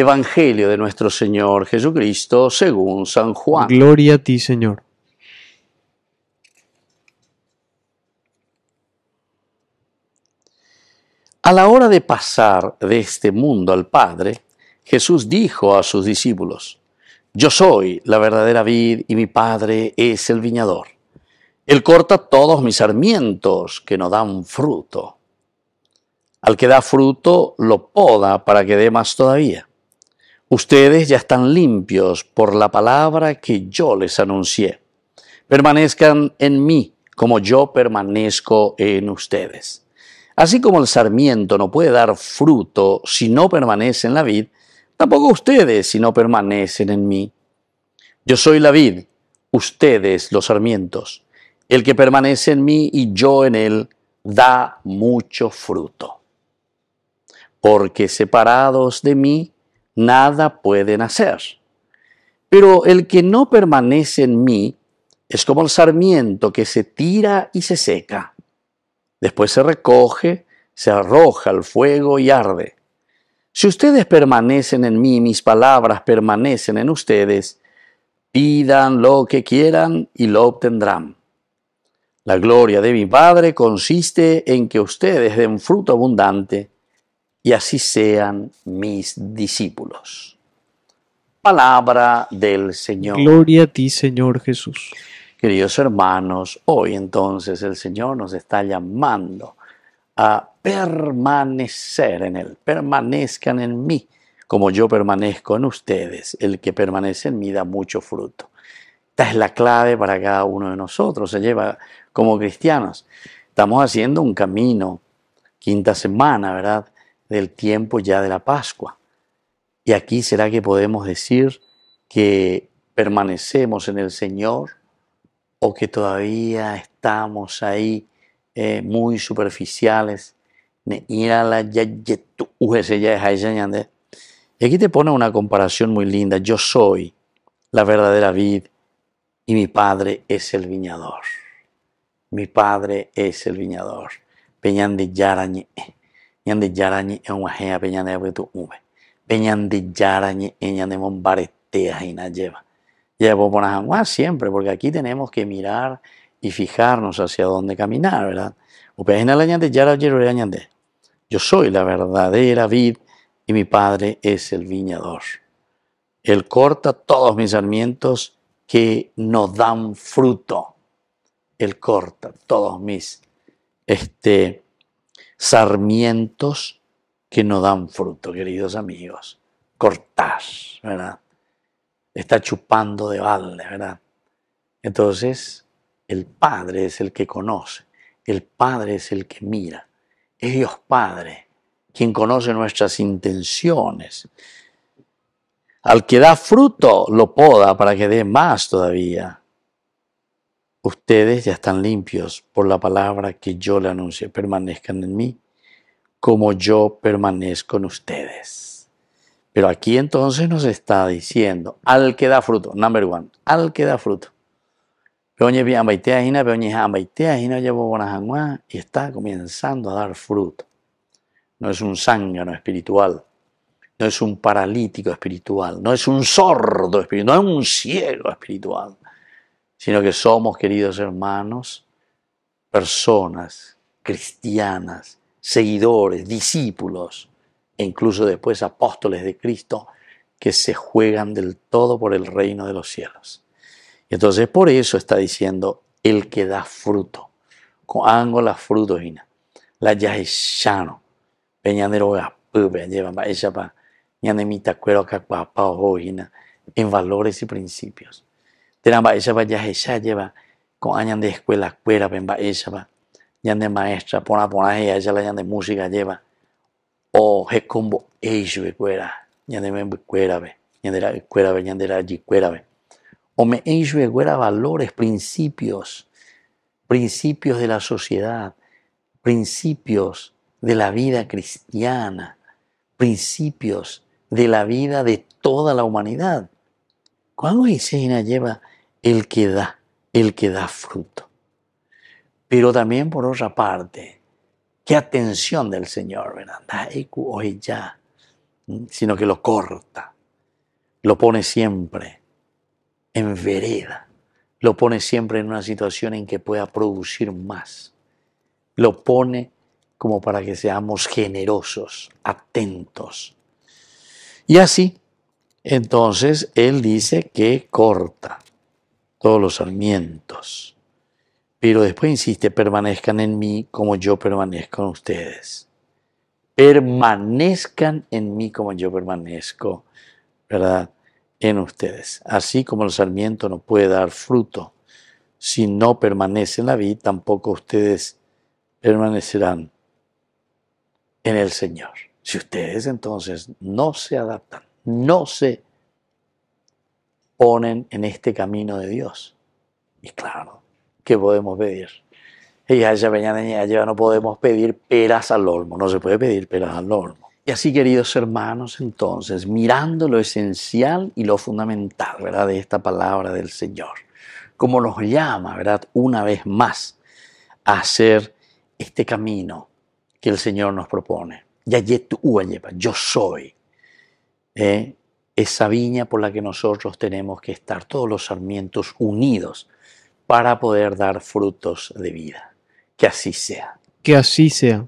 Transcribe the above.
Evangelio de nuestro Señor Jesucristo según San Juan. Gloria a ti, Señor. A la hora de pasar de este mundo al Padre, Jesús dijo a sus discípulos, Yo soy la verdadera vid y mi Padre es el viñador. Él corta todos mis sarmientos que no dan fruto. Al que da fruto, lo poda para que dé más todavía. Ustedes ya están limpios por la palabra que yo les anuncié. Permanezcan en mí como yo permanezco en ustedes. Así como el sarmiento no puede dar fruto si no permanece en la vid, tampoco ustedes si no permanecen en mí. Yo soy la vid, ustedes los sarmientos. El que permanece en mí y yo en él da mucho fruto. Porque separados de mí, nada pueden hacer. Pero el que no permanece en mí es como el sarmiento que se tira y se seca. Después se recoge, se arroja al fuego y arde. Si ustedes permanecen en mí, mis palabras permanecen en ustedes, pidan lo que quieran y lo obtendrán. La gloria de mi Padre consiste en que ustedes den fruto abundante y así sean mis discípulos. Palabra del Señor. Gloria a ti, Señor Jesús. Queridos hermanos, hoy entonces el Señor nos está llamando a permanecer en Él. Permanezcan en mí, como yo permanezco en ustedes. El que permanece en mí da mucho fruto. Esta es la clave para cada uno de nosotros. Se lleva como cristianos. Estamos haciendo un camino, quinta semana, ¿verdad? del tiempo ya de la Pascua. Y aquí será que podemos decir que permanecemos en el Señor o que todavía estamos ahí eh, muy superficiales. Uh, y aquí te pone una comparación muy linda. Yo soy la verdadera vid y mi padre es el viñador. Mi padre es el viñador. Peñan de ñande en eog̃uahẽ ape ñane apytu'ũpe pe y ya lleva. Llevo por agua siempre, porque aquí tenemos que mirar y fijarnos hacia dónde caminar, ¿verdad? Yo soy la verdadera vid y mi padre es el viñador. Él corta todos mis sarmientos que no dan fruto. Él corta todos mis este, sarmientos que no dan fruto, queridos amigos. Cortás, ¿verdad? Está chupando de balde, ¿verdad? Entonces, el Padre es el que conoce, el Padre es el que mira, es Dios Padre quien conoce nuestras intenciones. Al que da fruto, lo poda para que dé más todavía. Ustedes ya están limpios por la palabra que yo le anuncio Permanezcan en mí como yo permanezco en ustedes. Pero aquí entonces nos está diciendo, al que da fruto, number one, al que da fruto. Y está comenzando a dar fruto. No es un zángano espiritual, no es un paralítico espiritual, no es un sordo espiritual, no es un ciego espiritual sino que somos, queridos hermanos, personas cristianas, seguidores, discípulos e incluso después apóstoles de Cristo que se juegan del todo por el reino de los cielos. Y entonces por eso está diciendo el que da fruto. con angola fruto La es shano. Peñanero lleva En valores y principios. Tena mba'éichapa jahecha jeva ko'a de escuela kuérape mba'éichapa ñande maestra porã porã ella la ñande música lleva o hekombo'éi chupekuéra ñande membykuérape ñande ra'ykuérape ñande ra'yikuérape ome'ẽi cuera valores, principios, principios de la sociedad, principios de la vida cristiana, principios de la vida de toda la humanidad. Cuando cena lleva el que da, el que da fruto. Pero también por otra parte, qué atención del Señor, ¿verdad? hoy ya, mm, sino que lo corta, lo pone siempre en vereda, lo pone siempre en una situación en que pueda producir más, lo pone como para que seamos generosos, atentos. Y así entonces él dice que corta todos los sarmientos. Pero después insiste, permanezcan en mí como yo permanezco en ustedes. Permanezcan en mí como yo permanezco, ¿verdad? En ustedes. Así como el sarmiento no puede dar fruto si no permanece en la vida, tampoco ustedes permanecerán en el Señor. Si ustedes entonces no se adaptan no se ponen en este camino de Dios. Y claro, ¿qué podemos pedir? Y mañana no podemos pedir peras al olmo, no se puede pedir peras al olmo. Y así, queridos hermanos, entonces, mirando lo esencial y lo fundamental, ¿verdad?, de esta palabra del Señor, como nos llama, ¿verdad?, una vez más a hacer este camino que el Señor nos propone. Yayet yo soy. ¿eh? esa viña por la que nosotros tenemos que estar, todos los sarmientos unidos para poder dar frutos de vida. Que así sea. Que así sea.